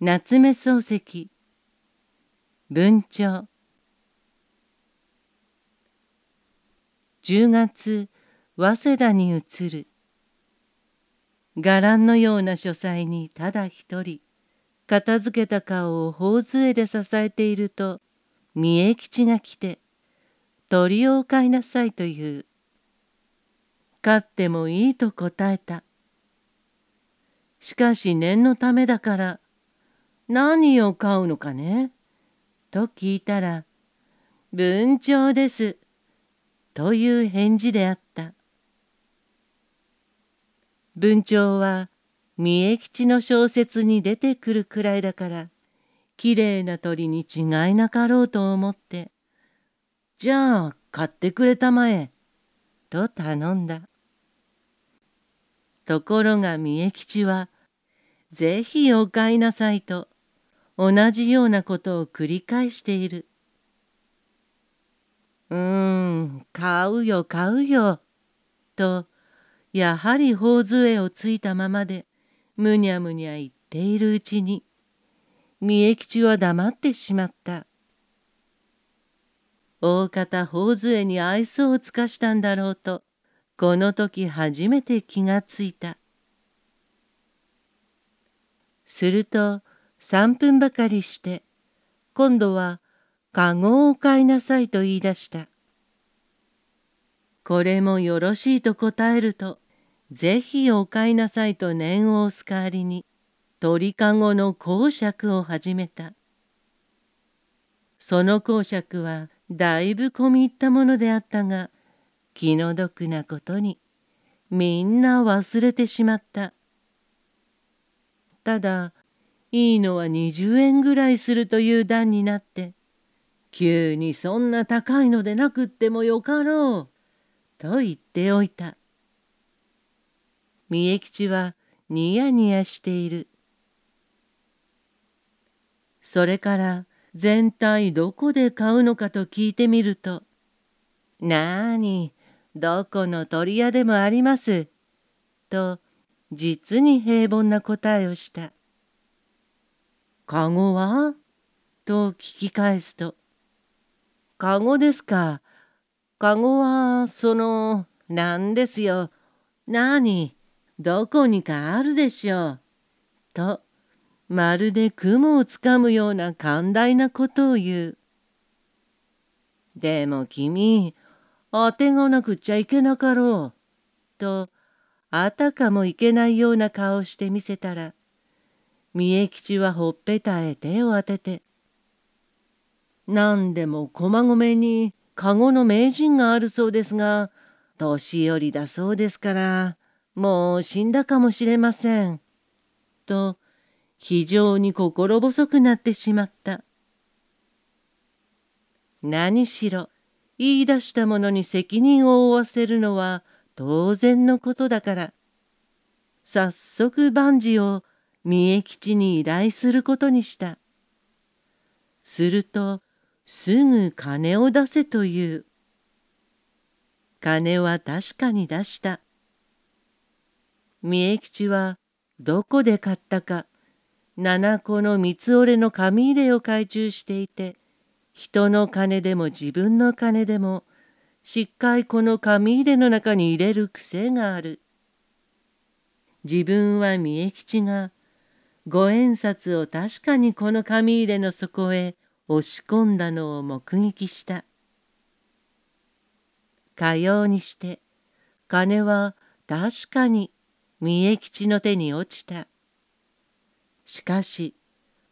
夏目漱石文鳥10月早稲田に移る伽藍のような書斎にただ一人片付けた顔を頬杖で支えていると三重吉が来て鳥を飼いなさいという飼ってもいいと答えたしかし念のためだから何を買うのかねと聞いたら、文鳥です。という返事であった。文鳥は三重吉の小説に出てくるくらいだからきれいな鳥に違いなかろうと思って「じゃあ買ってくれたまえ」と頼んだところが三重吉は「ぜひお買いなさい」と同じようなことを繰り返している。うーん、買うよ買うよ。と、やはり頬杖をついたままで、むにゃむにゃ言っているうちに、三重吉は黙ってしまった。大方頬杖に愛想を尽かしたんだろうと、この時初めて気がついた。すると、3分ばかりして今度はかごを買いなさいと言い出した。これもよろしいと答えると、ぜひお買いなさいと念を押す代わりに、鳥かごの講釈を始めた。その講釈はだいぶ込み入ったものであったが、気の毒なことに、みんな忘れてしまった。ただ、いいのは20円ぐらいするという段になって急にそんな高いのでなくってもよかろうと言っておいた三重吉はニヤニヤしているそれから全体どこで買うのかと聞いてみると「なあにどこの鳥屋でもあります」と実に平凡な答えをした。カゴはと聞き返すと、カゴですか。カゴは、その、なんですよ。何、どこにかあるでしょう。と、まるで雲をつかむような寛大なことを言う。でも君、あてがなくちゃいけなかろう。と、あたかもいけないような顔して見せたら、三重吉はほっぺたへ手を当てて「何でも駒込に籠の名人があるそうですが年寄りだそうですからもう死んだかもしれません」と非常に心細くなってしまった何しろ言い出した者に責任を負わせるのは当然のことだから早速万事を三重吉に依頼することにした。するとすぐ金を出せという。金は確かに出した。三重吉はどこで買ったか七個の三つ折れの紙入れを懐中していて人の金でも自分の金でもしっかりこの紙入れの中に入れる癖がある。自分は三重吉が五円札を確かにこの紙入れの底へ押し込んだのを目撃した。かようにして金は確かに三重吉の手に落ちた。しかし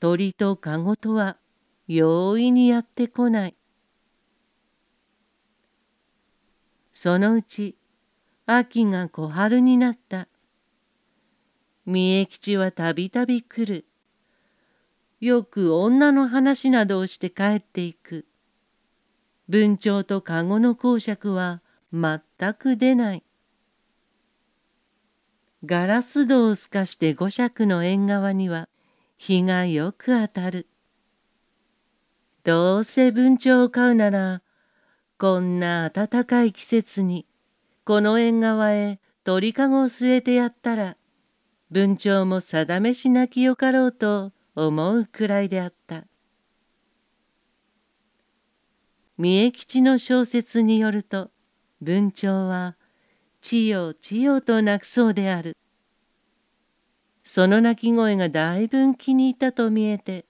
鳥と籠とは容易にやってこない。そのうち秋が小春になった。三重吉はたびたび来る。よく女の話などをして帰っていく。文鳥と籠の講釈は全く出ない。ガラス戸を透かして五尺の縁側には日がよく当たる。どうせ文鳥を飼うならこんな暖かい季節にこの縁側へ鳥かごを据えてやったら文鳥も定めしなきよかろうと思うくらいであった三重吉の小説によると文鳥は「千代千代」と鳴くそうであるその鳴き声がだいぶん気に入ったと見えて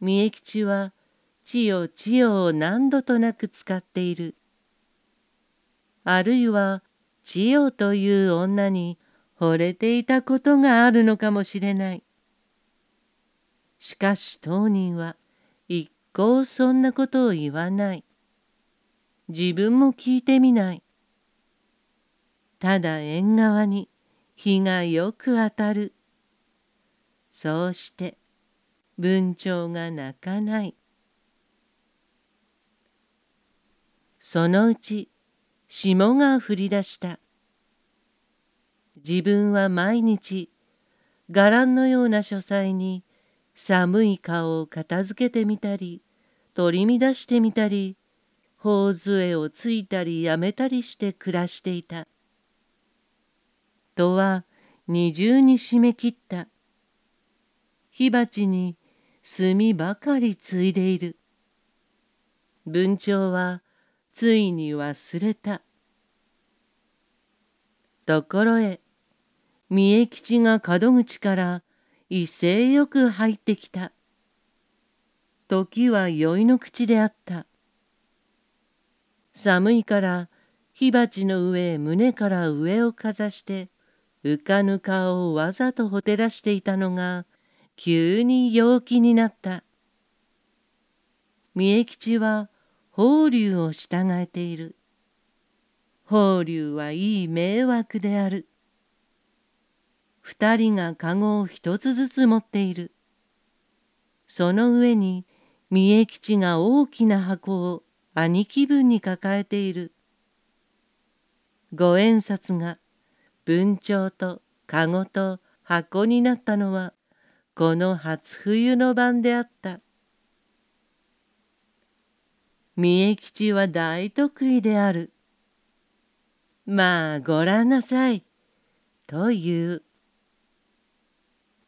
三重吉は「千代千代」を何度となく使っているあるいは「千代」という女に惚れていたことがあるのかもしれない。しかし当人は一向そんなことを言わない。自分も聞いてみない。ただ縁側に日がよく当たる。そうして文鳥が鳴かない。そのうち霜が降り出した。自分は毎日伽藍のような書斎に寒い顔を片付けてみたり取り乱してみたり頬杖をついたりやめたりして暮らしていた。とは二重に締め切った火鉢に炭ばかりついでいる文鳥はついに忘れたところへ三重吉が門口から威勢よく入ってきた。時は酔いの口であった。寒いから火鉢の上胸から上をかざして浮かぬ顔をわざとほてらしていたのが急に陽気になった。三重吉は法隆を従えている。法隆はいい迷惑である。2人が籠を1つずつ持っているその上に三重吉が大きな箱を兄貴分に抱えている五円札が文鳥と籠と箱になったのはこの初冬の晩であった三重吉は大得意であるまあごらんなさいという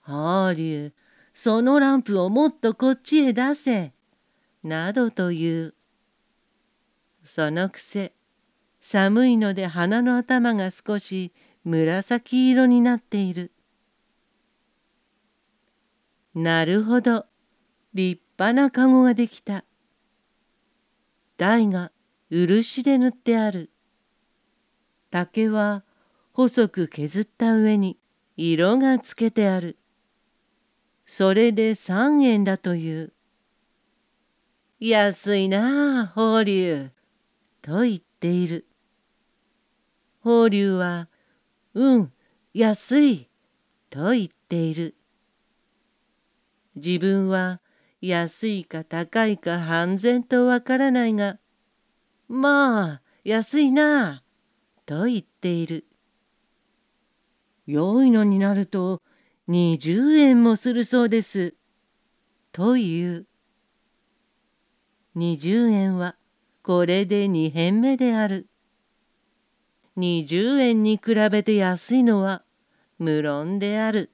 法流、そのランプをもっとこっちへ出せ、などと言う。そのくせ、寒いので鼻の頭が少し紫色になっている。なるほど、立派なかごができた。台が漆で塗ってある。竹は細く削った上に色がつけてある。それで三円だという。安いなあ、法隆。と言っている。法隆は、うん、安い。と言っている。自分は安いか高いか半然とわからないが、まあ、安いなあ。と言っている。良いのになると20円もするそうです。という20円はこれで2編目である。20円に比べて安いのは無論である。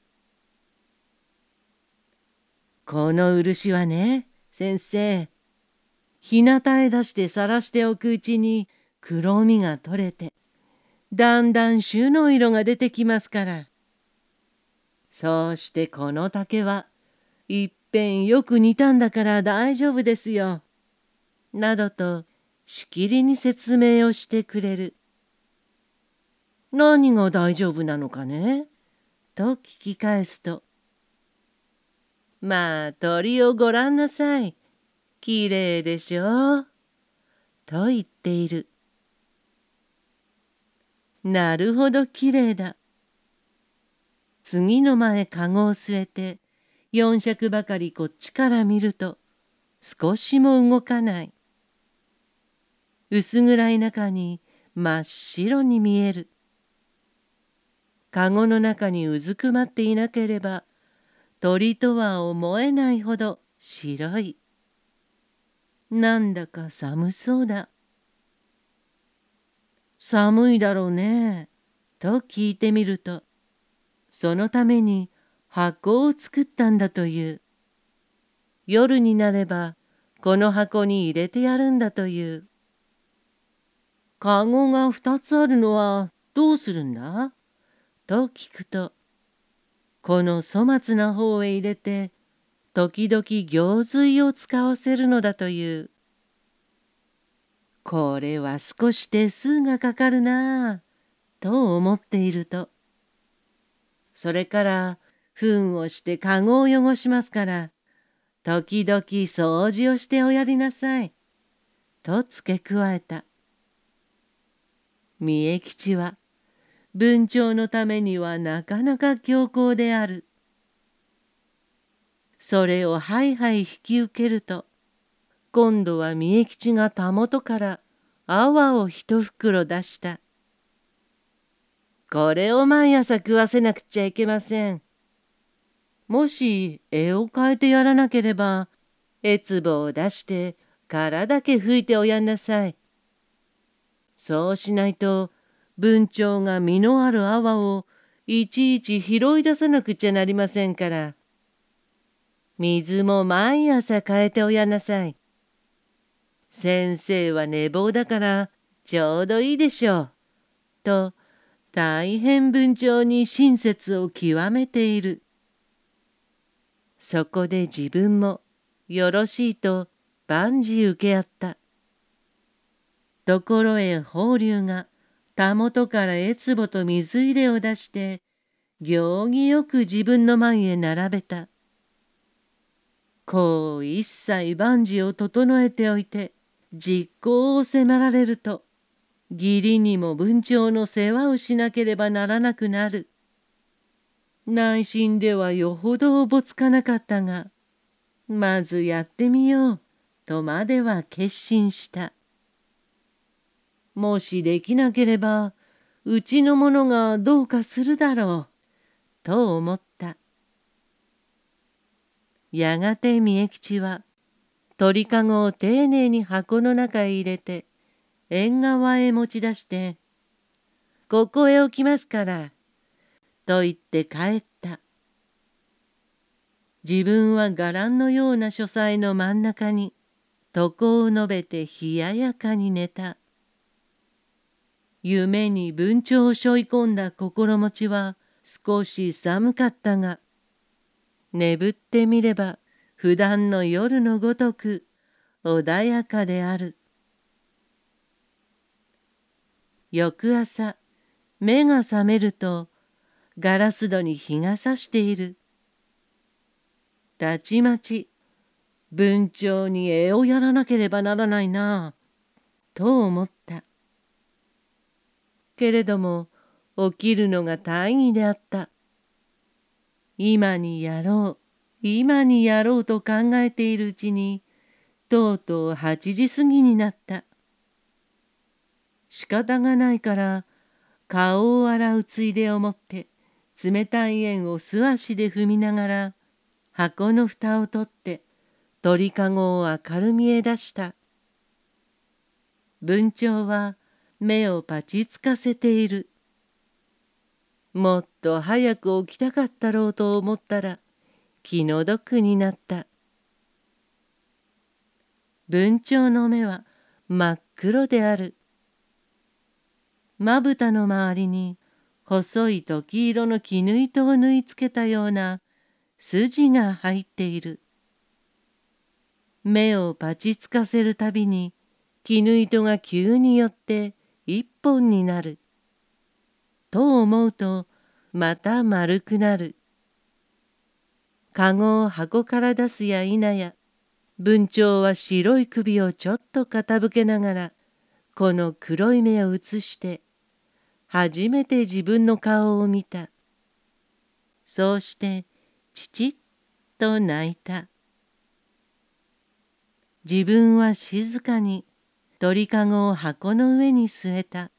この漆はね先生日向へ出してさらしておくうちに黒みが取れてだんだん朱の色が出てきますからそうしてこの竹はいっぺんよく煮たんだから大丈夫ですよ。などとしきりに説明をしてくれる。何が大丈夫なのかねと聞き返すと。まあ鳥をごらんなさい。きれいでしょう。と言っている。なるほどきれいだ。次の間へ籠を据えて四尺ばかりこっちから見ると少しも動かない薄暗い中に真っ白に見える籠の中にうずくまっていなければ鳥とは思えないほど白いなんだか寒そうだ寒いだろうねと聞いてみるとそのために箱を作ったんだという。夜になればこの箱に入れてやるんだという。かごが2つあるのはどうするんだと聞くと、この粗末な方へ入れて、時々行水を使わせるのだという。これは少し手数がかかるなあ、と思っていると、それから糞をしてかごを汚しますから時々掃除をしておやりなさい」と付け加えた三重吉は文鳥のためにはなかなか強硬であるそれをはいはい引き受けると今度は三重吉がたもとから泡を一袋出したこれを毎朝食わせなくちゃいけません。もし絵を変えてやらなければ、えつぼを出して殻だけ拭いておやんなさい。そうしないと文鳥が実のある泡をいちいち拾い出さなくちゃなりませんから。水も毎朝変えておやんなさい。先生は寝坊だからちょうどいいでしょう。と大変文鳥に親切を極めている。そこで自分もよろしいと万事受け合った。ところへ法隆がたもとからえつぼと水入れを出して行儀よく自分の前へ並べた。こう一切万事を整えておいて実行を迫られると義理にも文鳥の世話をしなければならなくなる。内心ではよほどおぼつかなかったが、まずやってみよう、とまでは決心した。もしできなければ、うちの者がどうかするだろう、と思った。やがて三重吉は、鳥かごを丁寧に箱の中へ入れて、縁側へ持ち出して「ここへ置きますから」と言って帰った自分は伽藍のような書斎の真ん中に床を述べて冷ややかに寝た夢に文鳥を背負い込んだ心持ちは少し寒かったが眠ってみれば普段の夜のごとく穏やかである。翌朝目が覚めるとガラス戸に日がさしているたちまち文鳥に絵をやらなければならないなと思ったけれども起きるのが大義であった今にやろう今にやろうと考えているうちにとうとう8時過ぎになった仕方がないから顔を洗うついでを持って冷たい円を素足で踏みながら箱の蓋を取って鳥かごを明るみへ出した文鳥は目をパチつかせているもっと早く起きたかったろうと思ったら気の毒になった文鳥の目は真っ黒であるまぶたの周りに細い時色の絹糸を縫い付けたような筋が入っている目をパチつかせるたびに絹糸が急によって一本になると思うとまた丸くなるごを箱から出すや否や文鳥は白い首をちょっと傾けながらこの黒い目を映して初めて自分の顔を見たそうしてちちっと泣いた自分は静かに鳥かごを箱の上に据えた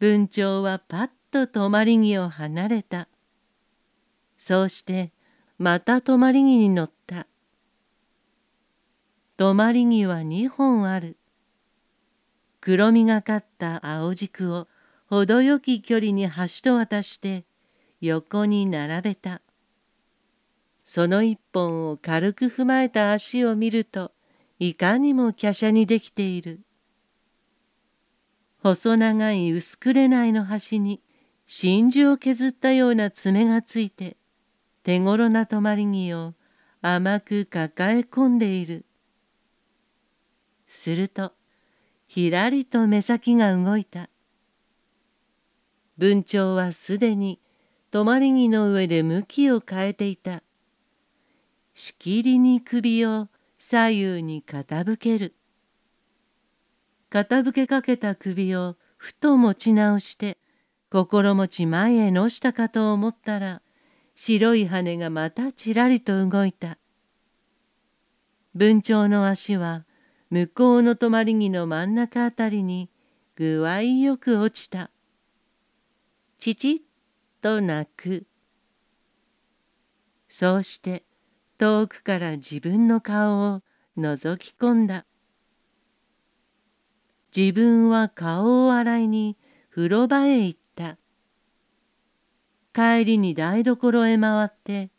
文鳥はパッと止まり木を離れたそうしてまた止まり木に乗った止まり木は2本ある黒みがかった青軸を程よき距離に端と渡して横に並べたその一本を軽く踏まえた足を見るといかにも華奢にできている細長い薄くれないの端に真珠を削ったような爪がついて手ごろな止まり木を甘く抱え込んでいるするとひらりと目先が動いた文鳥はすでに止まり木の上で向きを変えていたしきりに首を左右に傾ける傾けかけた首をふと持ち直して心持ち前へのしたかと思ったら白い羽がまたちらりと動いた文鳥の足は向こうの止まり木の真ん中あたりに具合よく落ちた。ちちっと泣く。そうして遠くから自分の顔を覗き込んだ。自分は顔を洗いに風呂場へ行った。帰りに台所へ回って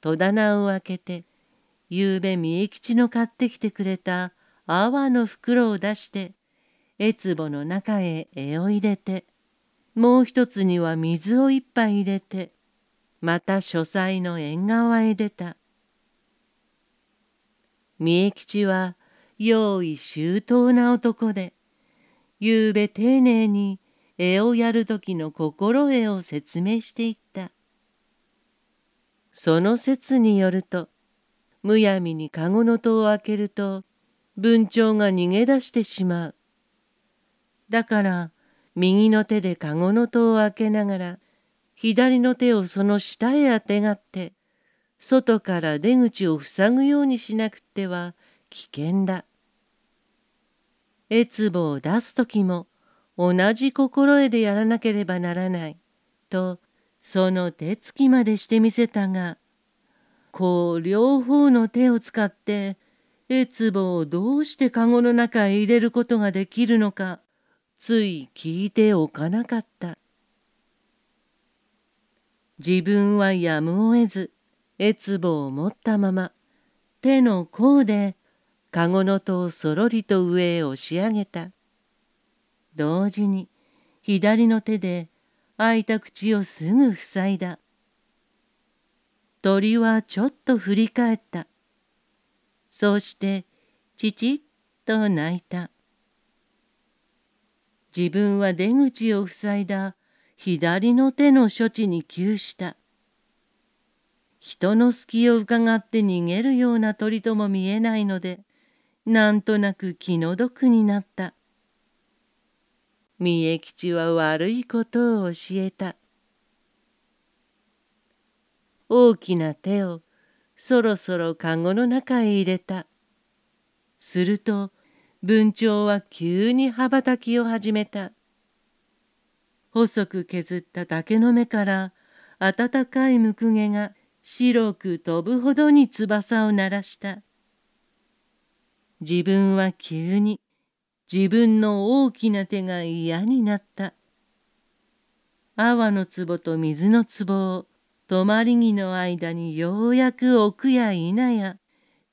戸棚を開けてゆうべ三重吉の買ってきてくれた泡の袋を出してえつぼの中へ絵を入れてもう一つには水を一杯入れてまた書斎の縁側へ出た三重吉は用意周到な男でゆうべ丁寧に絵をやる時の心得を説明していったその説によるとむやみに籠の戸を開けると文鳥が逃げ出してしまう。だから右の手でカゴの戸を開けながら左の手をその下へあてがって外から出口を塞ぐようにしなくては危険だ。えつぼを出す時も同じ心得でやらなければならないとその手つきまでしてみせたがこう両方の手を使って鉄棒をどうしてカゴの中へ入れることができるのかつい聞いておかなかった自分はやむを得ず鉄棒を持ったまま手の甲でカゴの戸をそろりと上へ押し上げた同時に左の手で開いた口をすぐ塞いだ鳥はちょっと振り返ったそうしてちちっと泣いた自分は出口を塞いだ左の手の処置に窮した人の隙をうかがって逃げるような鳥とも見えないのでなんとなく気の毒になった三重吉は悪いことを教えた大きな手をそろそろかごの中へ入れた。すると文鳥は急に羽ばたきを始めた。細く削った竹の目から暖かいムクゲが白く飛ぶほどに翼を鳴らした。自分は急に自分の大きな手が嫌になった。泡の壺と水の壺を止まり木の間にようやく奥や否や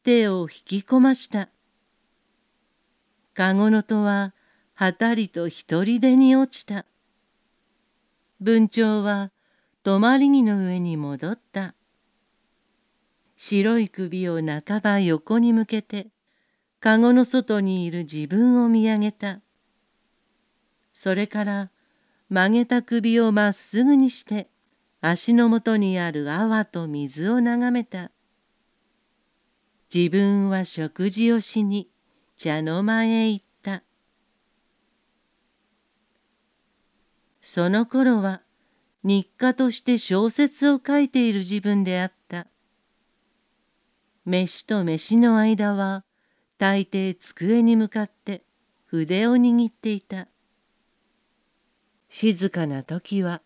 手を引き込ました。籠の戸ははたりと独りでに落ちた。文鳥は止まり木の上に戻った。白い首を半ば横に向けて、籠の外にいる自分を見上げた。それから曲げた首をまっすぐにして足のもとにある泡と水を眺めた。自分は食事をしに茶の間へ行った。その頃は日課として小説を書いている自分であった。飯と飯の間は大抵机に向かって筆を握っていた。静かな時は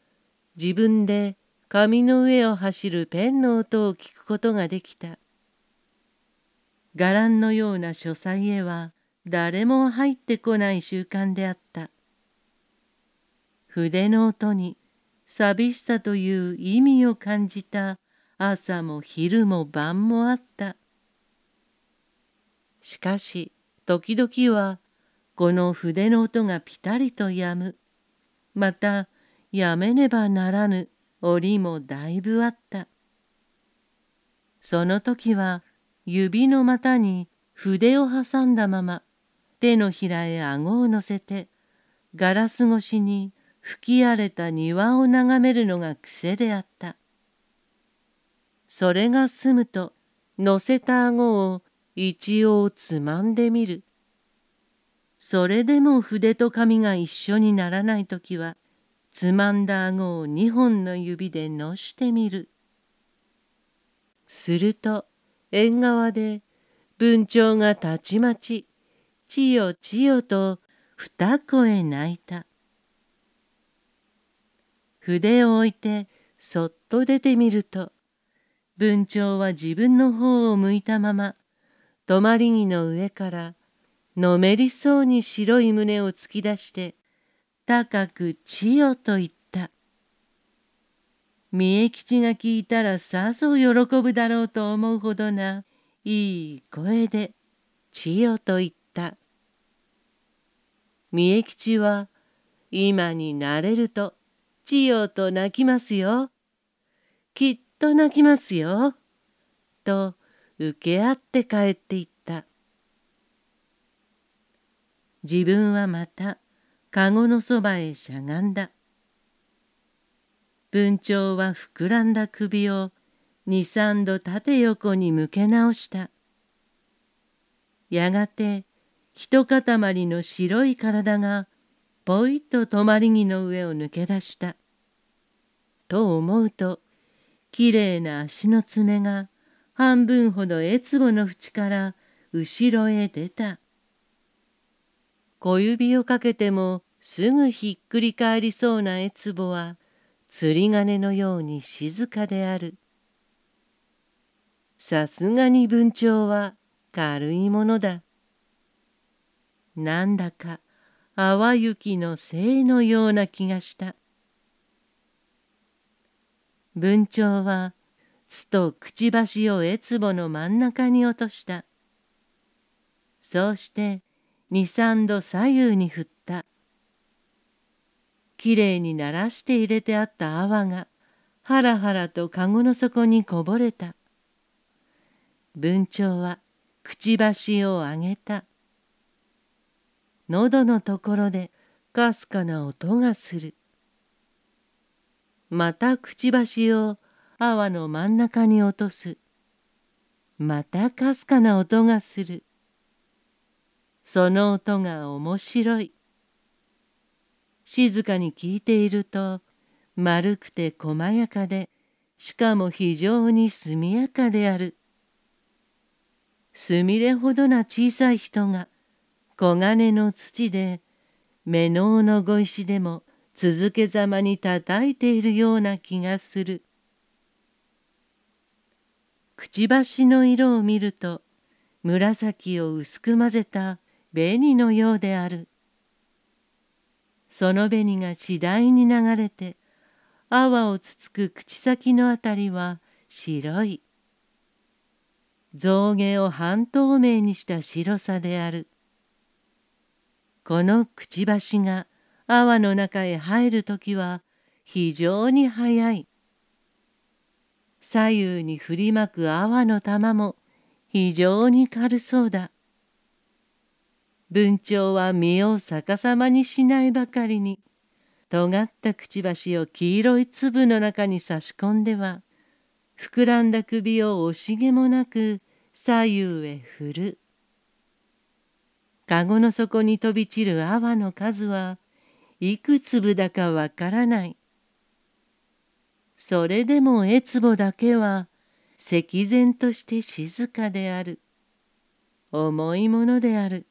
自分で紙の上を走るペンの音を聞くことができた伽藍のような書斎へは誰も入ってこない習慣であった筆の音に寂しさという意味を感じた朝も昼も晩もあったしかし時々はこの筆の音がぴたりとやむまたやめねばならぬ折もだいぶあったその時は指の股に筆を挟んだまま手のひらへ顎を乗せてガラス越しに吹き荒れた庭を眺めるのが癖であったそれが済むと乗せた顎を一応つまんでみるそれでも筆と紙が一緒にならない時はつまんだ顎を2本の指でのしてみる。すると縁側で文鳥がたちまちちよちよと二声泣いた。筆を置いてそっと出てみると文鳥は自分の方を向いたまま止まり木の上からのめりそうに白い胸を突き出して高く千代と言った。三重吉が聞いたらさぞ喜ぶだろうと思うほどないい声で千代と言った。三重吉は今になれると千代と泣きますよ。きっと泣きますよ。と受け合って帰っていった。自分はまたかごのそばへしゃがんだ文鳥は膨らんだ首を二三度縦横に向け直したやがてひとかたまりの白い体がぽいと止まり木の上を抜け出したと思うときれいな足の爪が半分ほどえつぼの縁から後ろへ出た。小指をかけてもすぐひっくり返りそうなえつぼは釣り鐘のように静かである。さすがに文鳥は軽いものだ。なんだか淡雪のせいのような気がした。文鳥は巣とくちばしをえつぼの真ん中に落とした。そうして23度左右に振ったきれいにならして入れてあった泡がはらはらとかごの底にこぼれた文鳥はくちばしをあげた喉のところでかすかな音がするまたくちばしを泡の真ん中に落とすまたかすかな音がするその音が面白い静かに聞いていると丸くて細やかでしかも非常に速やかであるすみれほどな小さい人が黄金の土で目ののご石でも続けざまに叩いているような気がするくちばしの色を見ると紫を薄く混ぜた紅のようであるその紅が次第に流れて泡をつつく口先のあたりは白い象牙を半透明にした白さであるこのくちばしが泡の中へ入る時は非常に速い左右に振りまく泡の玉も非常に軽そうだ文鳥は身を逆さまにしないばかりに尖ったくちばしを黄色い粒の中に差し込んでは膨らんだ首を惜しげもなく左右へ振る。かごの底に飛び散る泡の数はいく粒だかわからない。それでもえつぼだけは石然として静かである。重いものである。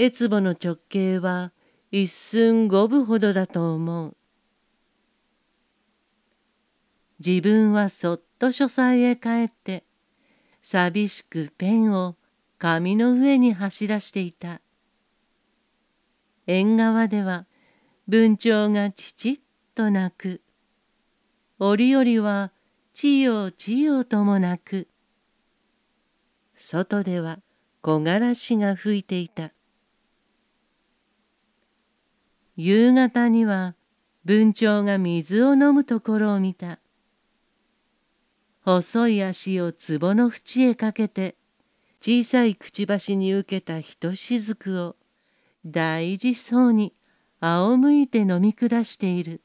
えつぼの直径は一寸五分ほどだと思う。自分はそっと書斎へ帰って寂しくペンを紙の上に走らしていた縁側では文鳥がちちっと鳴く折々はちよちよとも鳴く外では木枯らしが吹いていた夕方には文鳥が水を飲むところを見た。細い足を壺の縁へかけて小さいくちばしに受けたひとしずくを大事そうに仰向いて飲み下している。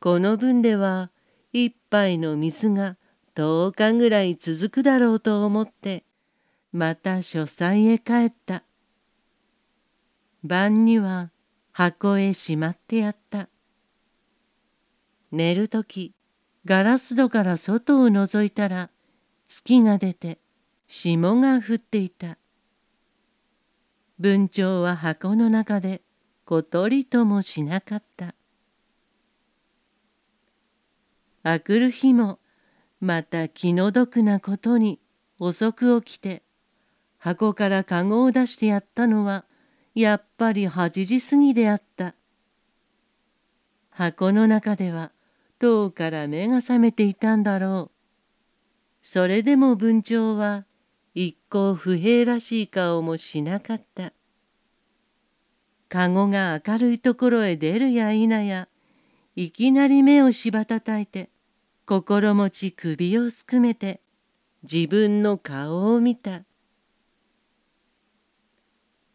この分では一杯の水が10日ぐらい続くだろうと思ってまた書斎へ帰った晩には箱へしまってやった。寝るとき、ガラス戸から外を覗いたら、月が出て、霜が降っていた。文鳥は箱の中で、小鳥ともしなかった。あくる日も、また気の毒なことに遅く起きて箱から籠を出してやったのはやっぱり8時過ぎであった箱の中では塔から目が覚めていたんだろうそれでも文鳥は一向不平らしい顔もしなかった籠が明るいところへ出るや否やいきなり目をしばたたいて心持ち首をすくめて自分の顔を見た。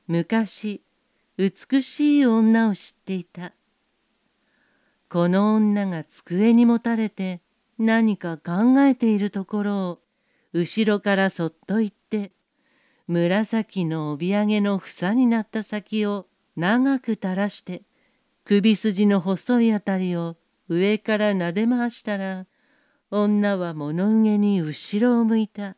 昔美しい女を知っていたこの女が机にもたれて何か考えているところを後ろからそっと行って紫の帯揚げの房になった先を長く垂らして首筋の細いあたりを上からなで回したら女は物憂げに後ろを向いた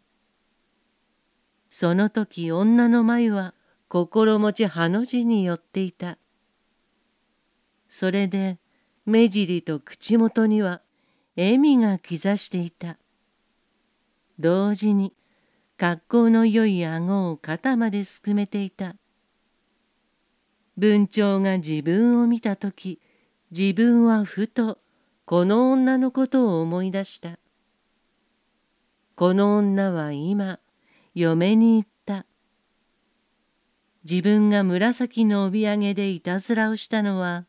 その時女の眉は心持ちハの字に寄っていたそれで目尻と口元には笑みが兆していた同時に格好のよい顎を肩まですくめていた文鳥が自分を見た時自分はふとこの女のことを思い出したこの女は今嫁に行っ自分が紫の帯揚げでいたずらをしたのは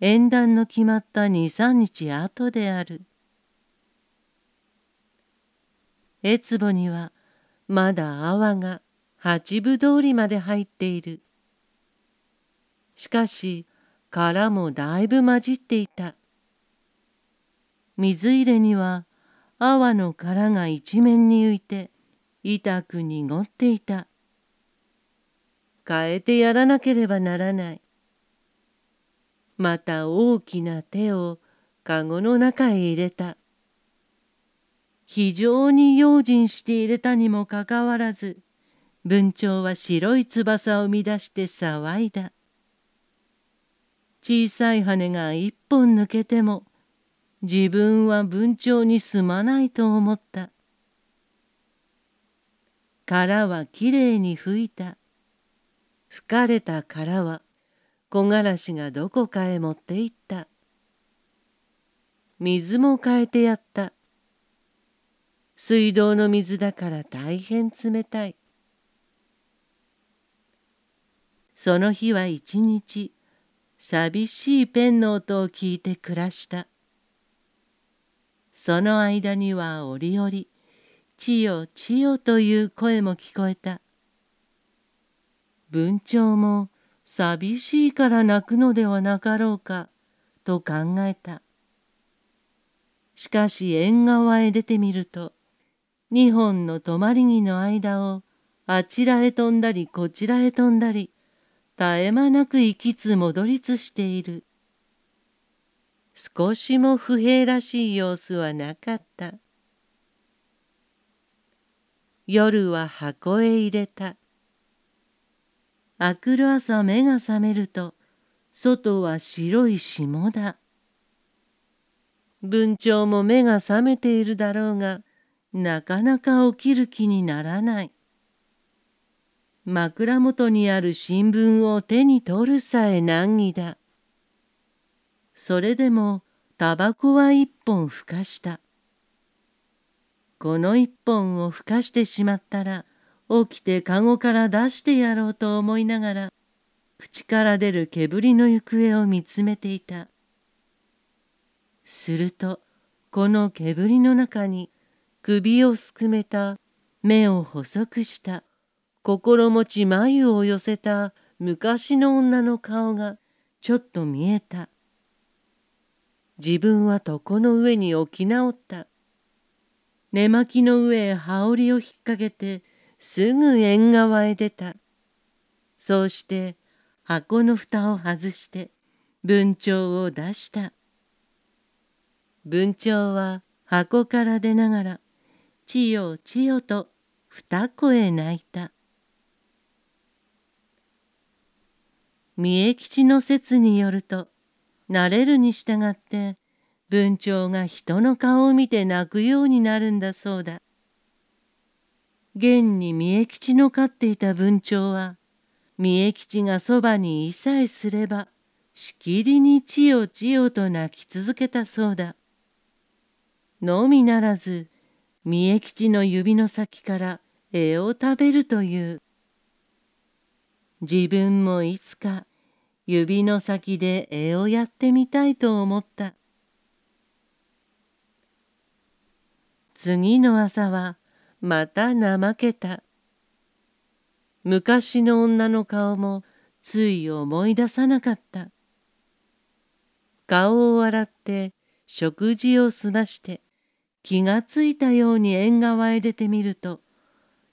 縁談の決まった二三日後であるえつぼにはまだ泡が八分通りまで入っているしかし殻もだいぶ混じっていた水入れには泡の殻が一面に浮いて痛く濁っていた変えてやらなければならない。また大きな手をかごの中へ入れた。非常に用心して入れたにもかかわらず、文鳥は白い翼を乱して騒いだ。小さい羽が一本抜けても、自分は文鳥にすまないと思った。殻はきれいに吹いた。吹かれた殻は木枯らしがどこかへ持って行った水も変えてやった水道の水だから大変冷たいその日は一日寂しいペンの音を聞いて暮らしたその間には折々「ちよちよ」という声も聞こえた文鳥も寂しいから泣くのではなかろうかと考えたしかし縁側へ出てみると2本の止まり木の間をあちらへ飛んだりこちらへ飛んだり絶え間なく行きつ戻りつしている少しも不平らしい様子はなかった夜は箱へ入れた明くる朝目が覚めると外は白い霜だ文鳥も目が覚めているだろうがなかなか起きる気にならない枕元にある新聞を手に取るさえ難儀だそれでもタバコは一本ふかしたこの一本をふかしてしまったら起きて籠から出してやろうと思いながら口から出る煙の行方を見つめていたするとこの煙の中に首をすくめた目を細くした心持ち眉を寄せた昔の女の顔がちょっと見えた自分は床の上に置き直った寝巻きの上へ羽織を引っ掛けてすぐ縁側へ出たそうして箱の蓋を外して文鳥を出した文鳥は箱から出ながらちよちよと二声泣いた三重吉の説によると慣れるに従って文鳥が人の顔を見て泣くようになるんだそうだ。現に三重吉の飼っていた文鳥は三重吉がそばにいさえすればしきりにちよちよと泣き続けたそうだ。のみならず三重吉の指の先から絵を食べるという自分もいつか指の先で絵をやってみたいと思った次の朝はまた怠けた。昔の女の顔もつい思い出さなかった。顔を洗って食事を済まして気がついたように縁側へ出てみると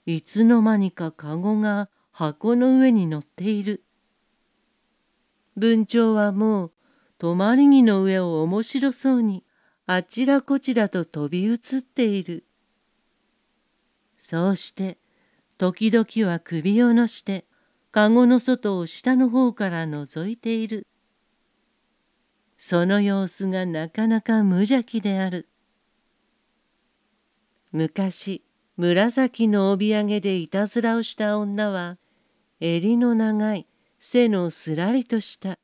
いつの間にか籠が箱の上に乗っている。文鳥はもう泊まり木の上を面白そうにあちらこちらと飛び移っている。そうして時々は首をのして籠の外を下の方から覗いているその様子がなかなか無邪気である昔紫の帯揚げでいたずらをした女は襟の長い背のすらりとした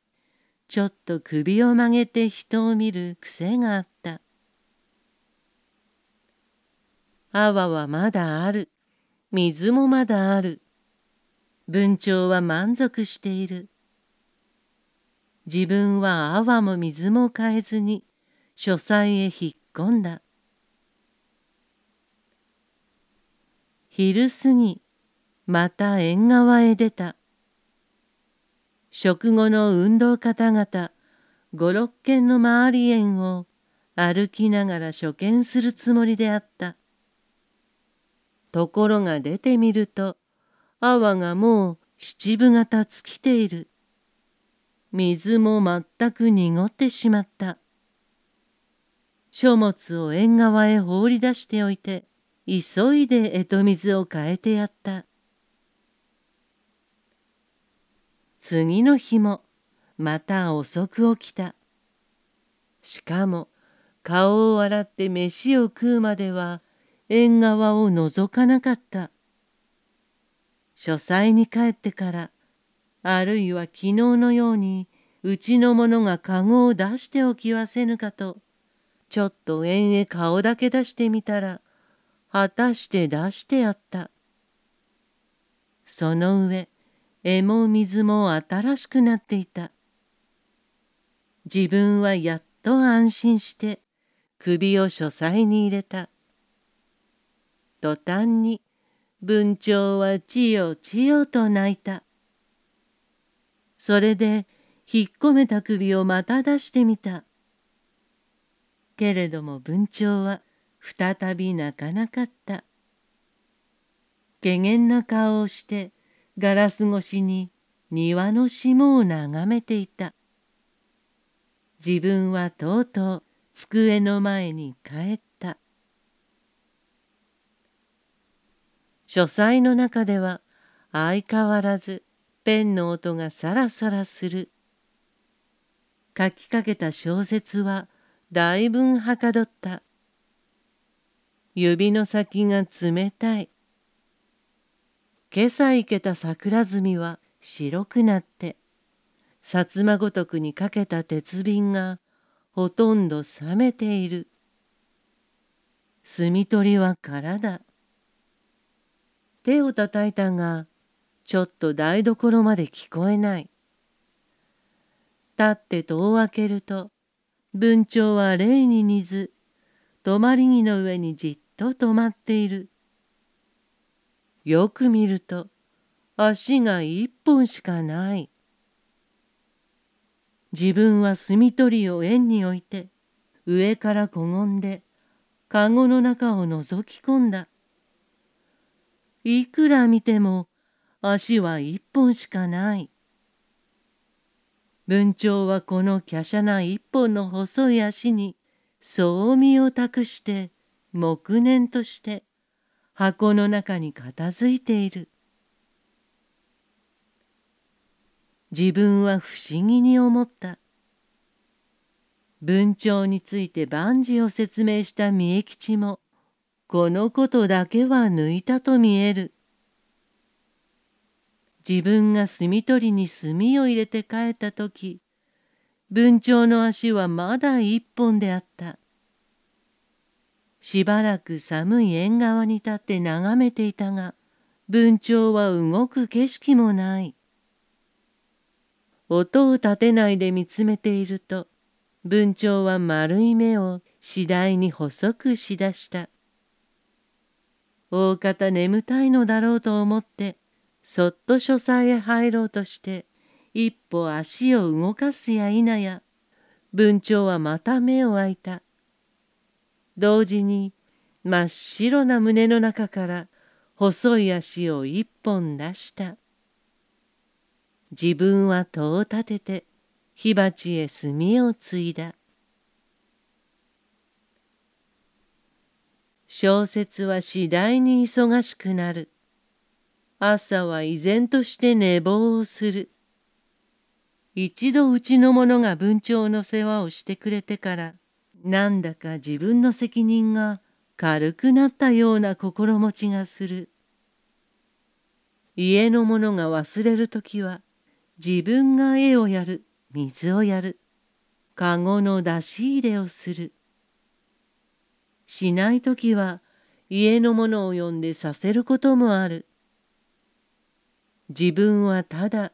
ちょっと首を曲げて人を見る癖があった泡はまだある。水もまだある。文鳥は満足している。自分は泡も水も変えずに書斎へ引っ込んだ。昼過ぎまた縁側へ出た食後の運動方々五六軒の周り縁を歩きながら所見するつもりであったところが出てみると泡がもう七分型尽きている水も全く濁ってしまった書物を縁側へ放り出しておいて急いで江戸水を変えてやった次の日もまた遅く起きたしかも顔を洗って飯を食うまでは縁側を覗かなかった書斎に帰ってからあるいは昨日のようにうちの者が籠を出しておきはせぬかとちょっと縁へ顔だけ出してみたら果たして出してやったその上絵も水も新しくなっていた自分はやっと安心して首を書斎に入れた途端に文鳥はちよちよと泣いた。それで引っ込めた首をまた出してみた。けれども文鳥は再び泣かなかった。けげんな顔をしてガラス越しに庭の霜を眺めていた。自分はとうとう机の前に帰っ書斎の中では相変わらずペンの音がサラサラする書きかけた小説はだいぶんはかどった指の先が冷たい今朝生けた桜摘は白くなって薩摩ごとくにかけた鉄瓶がほとんど冷めている。炭取りは空だ。手をたたいたがちょっと台所まで聞こえない立って戸を開けると文鳥は霊に似ず止まり木の上にじっと止まっているよく見ると足が一本しかない自分は炭取りを円に置いて上からこごんで籠の中をのぞき込んだいくら見ても足は一本しかない。文鳥はこの華奢な一本の細い足にそう身を託して黙念として箱の中に片づいている。自分は不思議に思った。文鳥について万事を説明した三重吉もこのことだけは抜いたと見える。自分が炭取りに墨を入れて帰った時文鳥の足はまだ一本であったしばらく寒い縁側に立って眺めていたが文鳥は動く景色もない音を立てないで見つめていると文鳥は丸い目を次第に細くしだした大方眠たいのだろうと思ってそっと書斎へ入ろうとして一歩足を動かすや否や文鳥はまた目を開いた同時に真っ白な胸の中から細い足を一本出した自分は戸を立てて火鉢へ炭をついだ小説は次第に忙しくなる。朝は依然として寝坊をする。一度うちの者が文鳥の世話をしてくれてから、なんだか自分の責任が軽くなったような心持ちがする。家の者が忘れる時は、自分が絵をやる、水をやる、籠の出し入れをする。しない時は家の者を呼んでさせることもある。自分はただ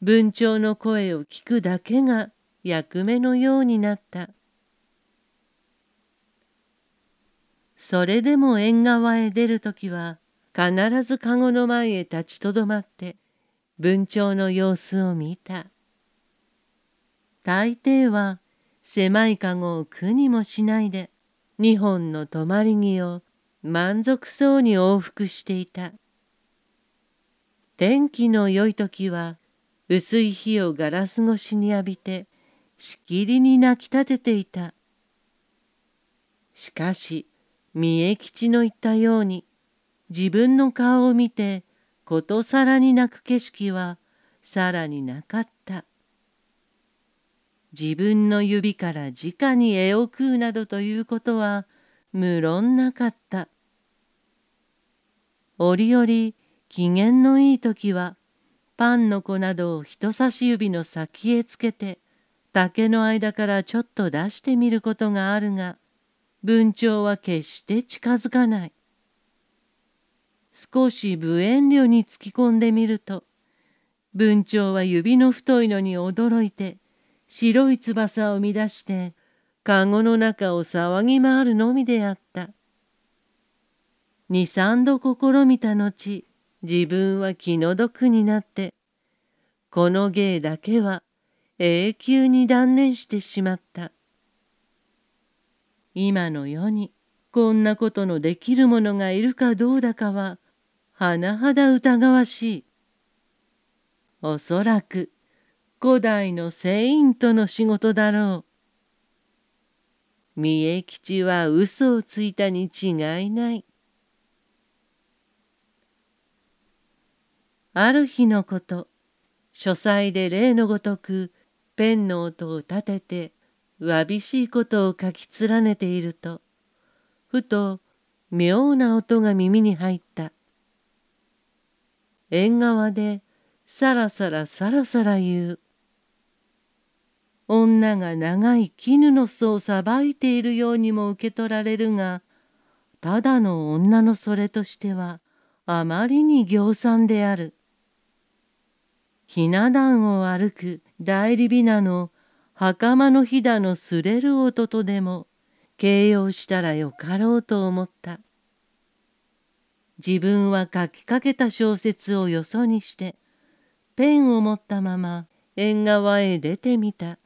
文鳥の声を聞くだけが役目のようになった。それでも縁側へ出る時は必ず籠の前へ立ちとどまって文鳥の様子を見た。大抵は狭い籠を苦にもしないで2本の止まり木を満足そうに往復していた天気の良い時は薄い火をガラス越しに浴びてしきりに泣き立てていたしかし三重吉の言ったように自分の顔を見てことさらに泣く景色はさらになかった。自分の指から直に絵を食うなどということは無論なかった折々機嫌のいい時はパンの粉などを人差し指の先へつけて竹の間からちょっと出してみることがあるが文鳥は決して近づかない少し無遠慮に突き込んでみると文鳥は指の太いのに驚いて白い翼を乱してカゴの中を騒ぎ回るのみであった二三度試みた後自分は気の毒になってこの芸だけは永久に断念してしまった今の世にこんなことのできる者がいるかどうだかは甚だ疑わしいおそらく古代の船員との仕事だろう。三重吉は嘘をついたに違いない。ある日のこと書斎で例のごとくペンの音を立ててわびしいことを書き連ねているとふと妙な音が耳に入った縁側でさらさらさらさら言う女が長い絹の巣をさばいているようにも受け取られるがただの女のそれとしてはあまりに行んである。ひな壇を歩く代理びなの袴のひだのすれる音とでも形容したらよかろうと思った。自分は書きかけた小説をよそにしてペンを持ったまま縁側へ出てみた。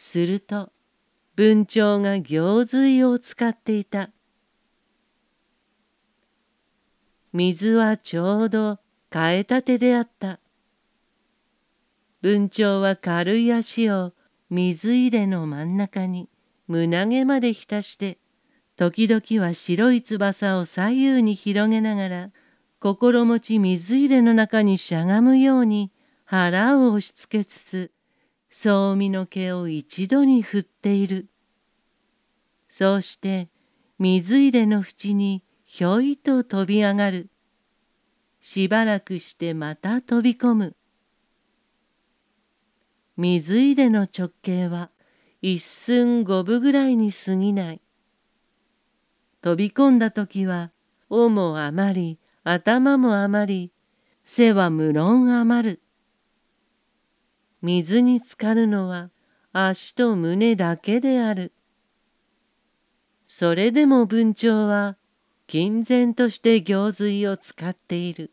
すると文鳥が行水を使っていた水はちょうど変えたてであった文鳥は軽い足を水入れの真ん中に胸毛まで浸して時々は白い翼を左右に広げながら心持ち水入れの中にしゃがむように腹を押しつけつつそうの毛を一度に振っているそうして水入れの縁にひょいと飛び上がるしばらくしてまた飛び込む水入れの直径は一寸五分ぐらいに過ぎない飛び込んだ時は尾も余り頭も余り背は無論余る水に浸かるのは足と胸だけである。それでも文鳥は金然として行水を使っている。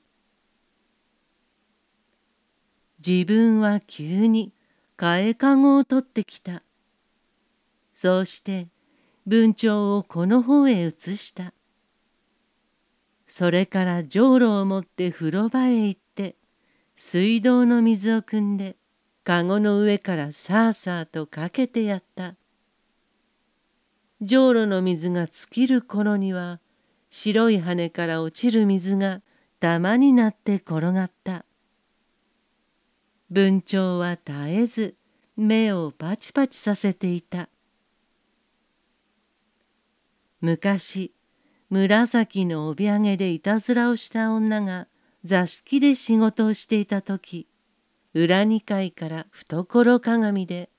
自分は急に替えかごを取ってきた。そうして文鳥をこの方へ移した。それからじょうろを持って風呂場へ行って水道の水を汲んでかごの上からさあさあとかけてやった。じょうろの水が尽きる頃には白い羽から落ちる水が玉になって転がった。文鳥は絶えず目をパチパチさせていた。昔紫の帯揚げでいたずらをした女が座敷で仕事をしていた時裏二階から懐鏡で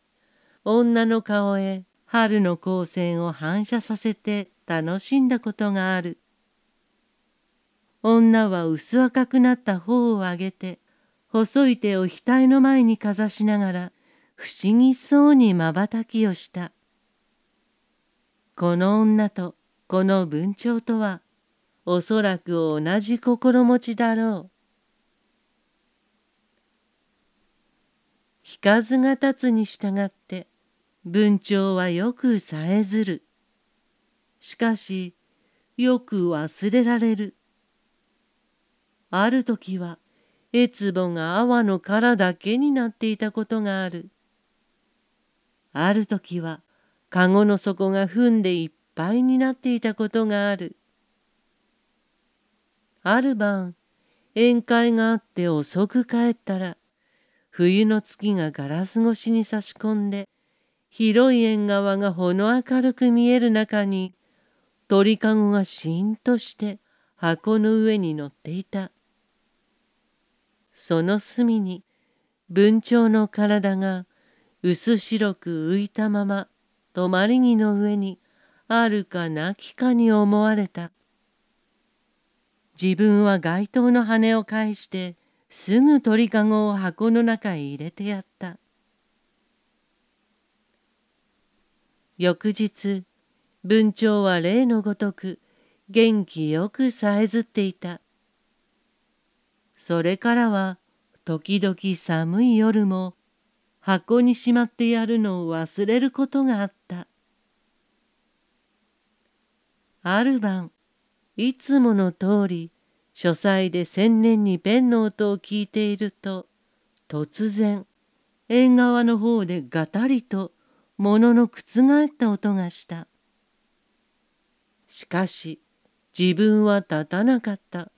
女の顔へ春の光線を反射させて楽しんだことがある女は薄赤くなった頬を上げて細い手を額の前にかざしながら不思議そうにまばたきをしたこの女とこの文鳥とはおそらく同じ心持ちだろう引かずが立つに従って文鳥はよくさえずる。しかしよく忘れられる。ある時はえつぼが泡の殻だけになっていたことがある。ある時は籠の底が踏んでいっぱいになっていたことがある。ある晩宴会があって遅く帰ったら冬の月がガラス越しに差し込んで広い縁側がほの明るく見える中に鳥かごがしんとして箱の上に乗っていたその隅に文鳥の体が薄白く浮いたまま止まり木の上にあるかなきかに思われた自分は街灯の羽を返してすぐ鳥かごを箱の中へ入れてやった翌日文鳥は例のごとく元気よくさえずっていたそれからは時々寒い夜も箱にしまってやるのを忘れることがあったある晩いつもの通り書斎で千年に弁の音を聞いていると突然縁側の方でガタリと物の覆った音がしたしかし自分は立たなかった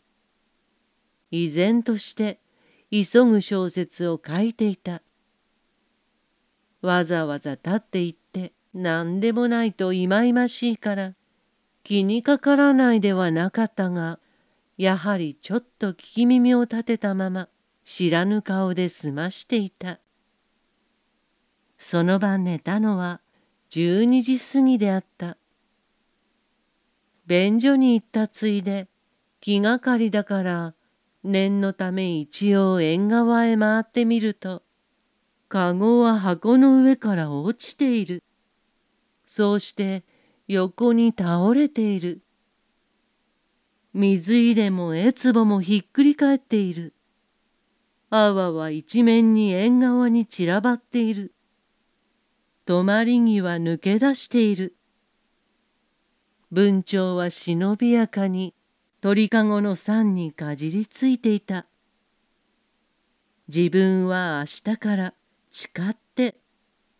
依然として急ぐ小説を書いていたわざわざ立っていって何でもないといまいましいから気にかからないではなかったがやはりちょっと聞き耳を立てたまま知らぬ顔で済ましていたその晩寝たのは12時過ぎであった便所に行ったついで気がかりだから念のため一応縁側へ回ってみるとカゴは箱の上から落ちているそうして横に倒れている水入れもえつぼもひっくり返っている。わは一面に縁側に散らばっている。止まり木は抜け出している。文鳥は忍びやかに鳥かごの山にかじりついていた。自分は明日から誓って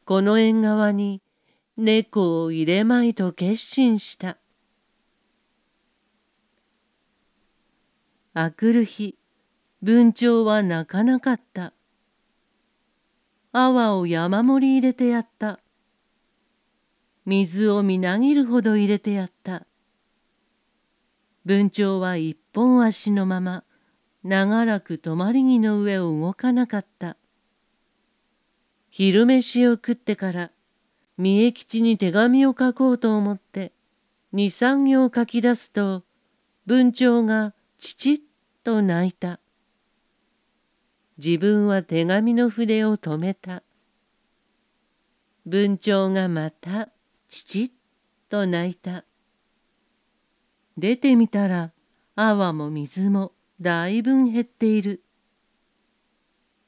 この縁側に猫を入れまいと決心した。あくる日文鳥は鳴かなかった泡を山盛り入れてやった水をみなぎるほど入れてやった文鳥は一本足のまま長らく止まり木の上を動かなかった昼飯を食ってから三重吉に手紙を書こうと思って二三行書き出すと文鳥がちちっと泣いた。自分は手紙の筆を止めた。文鳥がまたチチッと泣いた。出てみたら泡も水もだいぶん減っている。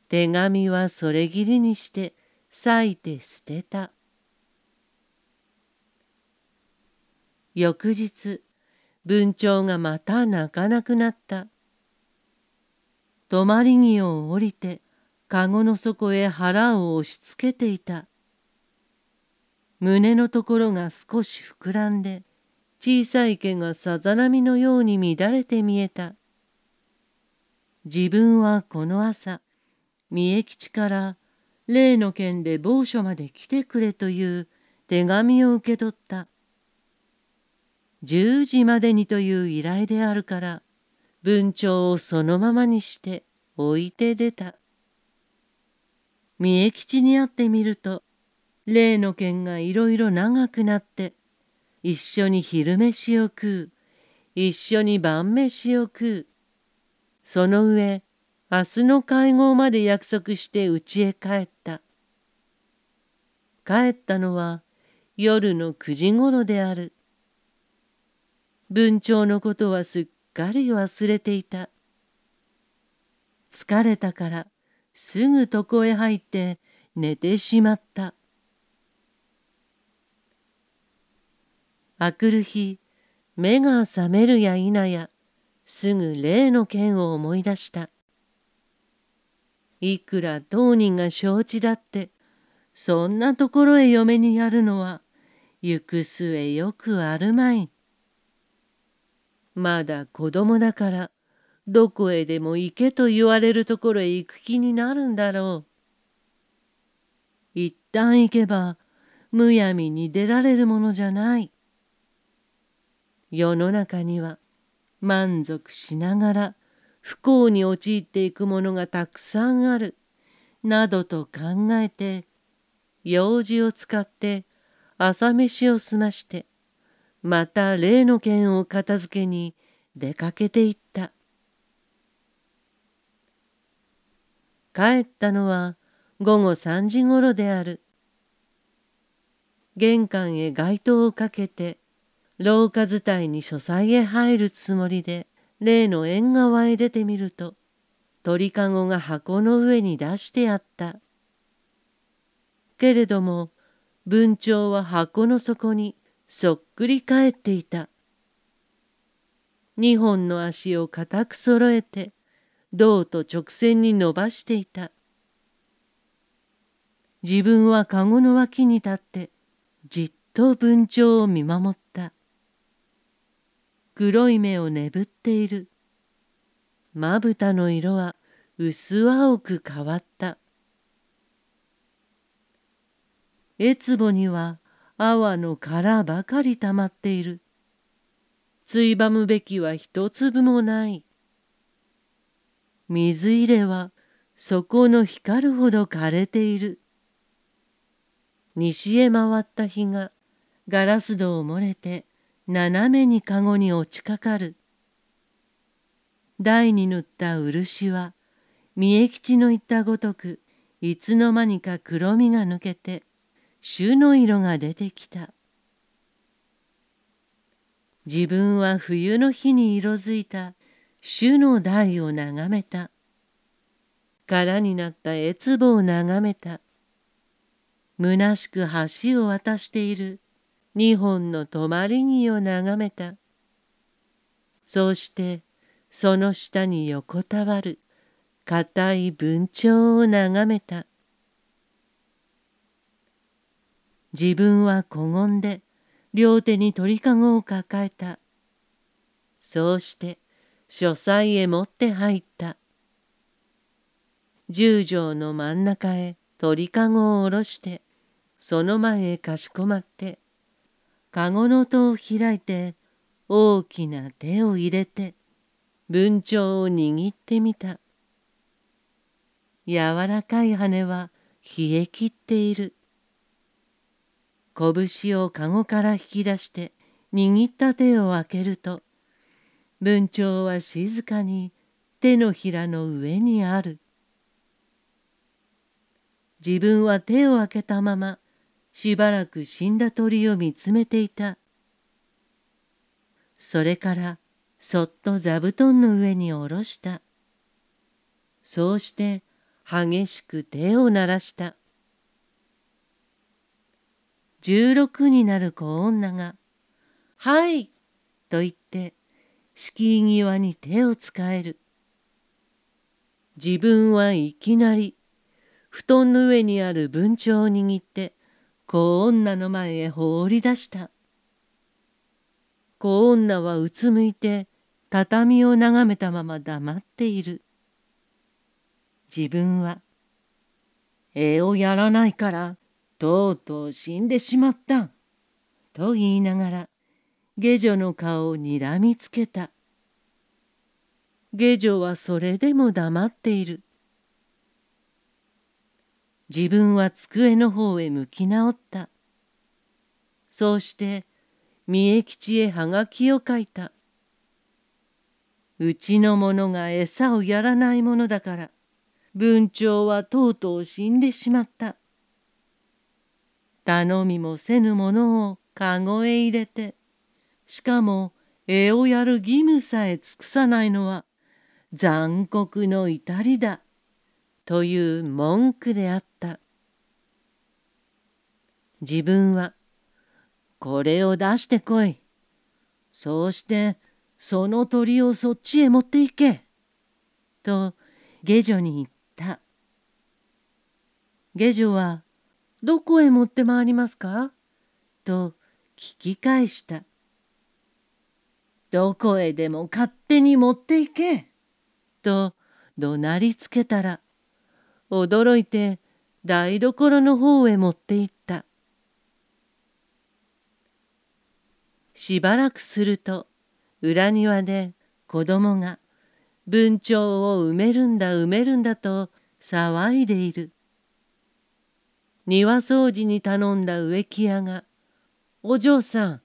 手紙はそれぎりにして裂いて捨てた。翌日文鳥がまた泣かなくなった。止まり木を降りて籠の底へ腹を押し付けていた胸のところが少し膨らんで小さい毛がさざ波のように乱れて見えた自分はこの朝三重吉から例の件で某所まで来てくれという手紙を受け取った10時までにという依頼であるから文鳥をそのままにして置いて出た。三重吉に会ってみると、例の件がいろいろ長くなって、一緒に昼飯を食う、一緒に晩飯を食う。その上、明日の会合まで約束して家へ帰った。帰ったのは夜の9時ごろである。文鳥のことはすっかり忘れていた疲れたからすぐ床へ入って寝てしまったあくる日目が覚めるや否やすぐ例の件を思い出したいくら当人が承知だってそんなところへ嫁にやるのは行く末よくあるまい。まだ子供だからどこへでも行けと言われるところへ行く気になるんだろう。一旦行けばむやみに出られるものじゃない。世の中には満足しながら不幸に陥っていくものがたくさんあるなどと考えて用事を使って朝飯を済ましてまた例の件を片付けに出かけていった帰ったのは午後3時ごろである玄関へ街灯をかけて廊下伝いに書斎へ入るつもりで例の縁側へ出てみると鳥かごが箱の上に出してあったけれども文鳥は箱の底にそっくり返っていた2本の足を固く揃えて胴と直線に伸ばしていた自分はカゴの脇に立ってじっと文鳥を見守った黒い目をねぶっているまぶたの色は薄青く変わったえつぼには泡の殻ばかり溜まっている。ついばむべきは一粒もない。水入れは底の光るほど枯れている。西へ回った日がガラス戸を漏れて斜めにかごに落ちかかる。台に塗った漆は三重吉の言ったごとくいつの間にか黒みが抜けて朱の色が出てきた自分は冬の日に色づいた朱の台を眺めた空になった越壺を眺めた虚しく橋を渡している二本の止まり木を眺めたそうしてその下に横たわる硬い文鳥を眺めた自分は小言で両手に鳥かごを抱えた。そうして書斎へ持って入った。十条の真ん中へ鳥かごを下ろしてその前へかしこまってかごの戸を開いて大きな手を入れて文鳥を握ってみた柔らかい羽は冷え切っている拳をかごから引き出して握った手を開けると文鳥は静かに手のひらの上にある自分は手を開けたまましばらく死んだ鳥を見つめていたそれからそっと座布団の上に下ろしたそうして激しく手を鳴らした16になる小女が「はい」と言って敷居際に手を使える自分はいきなり布団の上にある文鳥を握って小女の前へ放り出した小女はうつむいて畳を眺めたまま黙っている自分は「絵をやらないからとうとう死んでしまったと言いながら下女の顔をにらみつけた。下女はそれでも黙っている。自分は机の方へ向き直った。そうして三重吉へはがきを書いた。うちの者が餌をやらないものだから文鳥はとうとう死んでしまった。頼みもせぬものを籠へ入れてしかも絵をやる義務さえ尽くさないのは残酷の至りだという文句であった自分はこれを出してこいそうしてその鳥をそっちへ持って行けと下女に言った下女はどこへ持って回りますかと聞き返した。どこへでも勝手に持っていけと怒鳴りつけたら驚いて台所の方へ持って行ったしばらくすると裏庭で子供が文鳥を埋めるんだ埋めるんだと騒いでいる庭掃除に頼んだ植木屋が、お嬢さん、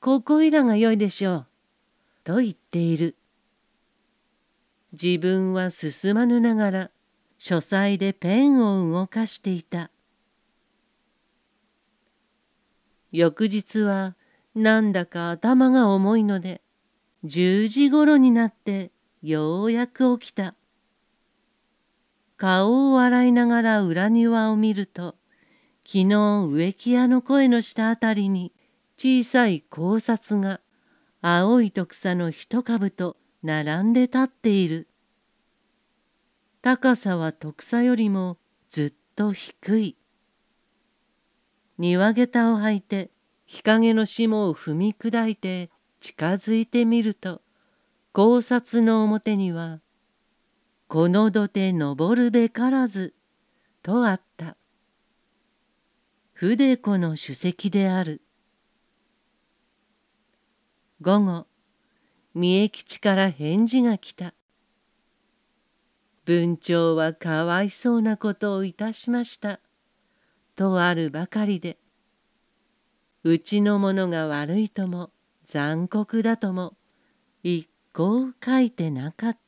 ここいらがよいでしょう。と言っている。自分は進まぬながら、書斎でペンを動かしていた。翌日は、なんだか頭が重いので、10時ごろになってようやく起きた。顔を洗いながら裏庭を見ると昨日植木屋の声の下あたりに小さい考察が青い徳草の一株と並んで立っている高さは徳草よりもずっと低い庭下駄を履いて日陰の霜を踏み砕いて近づいてみると考察の表には「この土手登るべからず」とあった筆子の首席である午後三重吉から返事が来た文鳥はかわいそうなことをいたしましたとあるばかりでうちの者が悪いとも残酷だとも一向書いてなかった